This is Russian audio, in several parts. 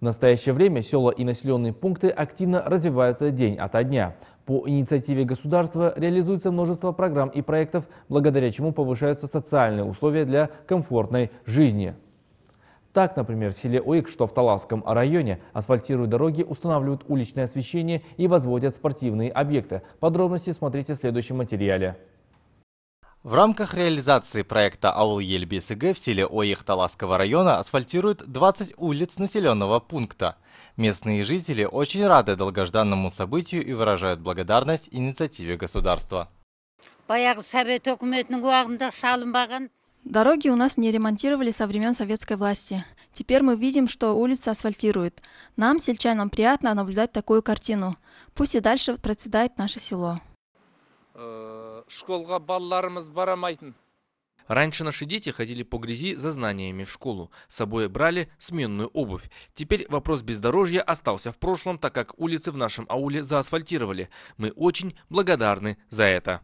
В настоящее время села и населенные пункты активно развиваются день ото дня. По инициативе государства реализуется множество программ и проектов, благодаря чему повышаются социальные условия для комфортной жизни. Так, например, в селе Уик, что в Таласском районе, асфальтируют дороги, устанавливают уличное освещение и возводят спортивные объекты. Подробности смотрите в следующем материале. В рамках реализации проекта «Аул Ельбисыг» в селе Оехталасского района асфальтируют 20 улиц населенного пункта. Местные жители очень рады долгожданному событию и выражают благодарность инициативе государства. Дороги у нас не ремонтировали со времен советской власти. Теперь мы видим, что улицы асфальтируют. Нам, сельчанам, приятно наблюдать такую картину. Пусть и дальше процветает наше село школға балаларымыз барамайтын Раньше наши дети ходили по грязи за знаниями в школу. С собой брали сменную обувь. Теперь вопрос бездорожья остался в прошлом, так как улицы в нашем ауле заасфальтировали. Мы очень благодарны за это.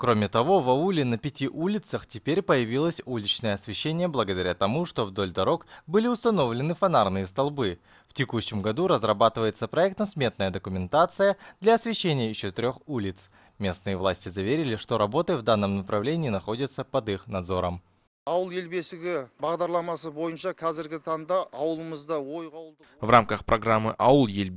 Кроме того, в ауле на пяти улицах теперь появилось уличное освещение благодаря тому, что вдоль дорог были установлены фонарные столбы. В текущем году разрабатывается проектно-сметная документация для освещения еще трех улиц. Местные власти заверили, что работы в данном направлении находятся под их надзором. В рамках программы «Аул ель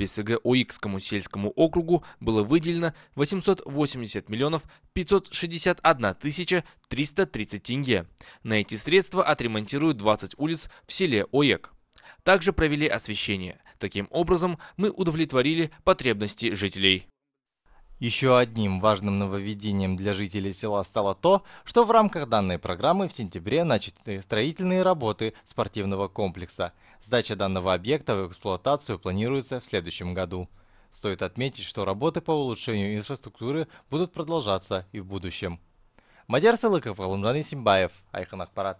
Оикскому сельскому округу было выделено 880 миллионов 561 тысяча 330 тенге. На эти средства отремонтируют 20 улиц в селе Оек. Также провели освещение. Таким образом, мы удовлетворили потребности жителей. Еще одним важным нововведением для жителей села стало то, что в рамках данной программы в сентябре начаты строительные работы спортивного комплекса. Сдача данного объекта в эксплуатацию планируется в следующем году. Стоит отметить, что работы по улучшению инфраструктуры будут продолжаться и в будущем. Мадияр Сылыков, Алымжан Исимбаев, Айхан Ахпарат.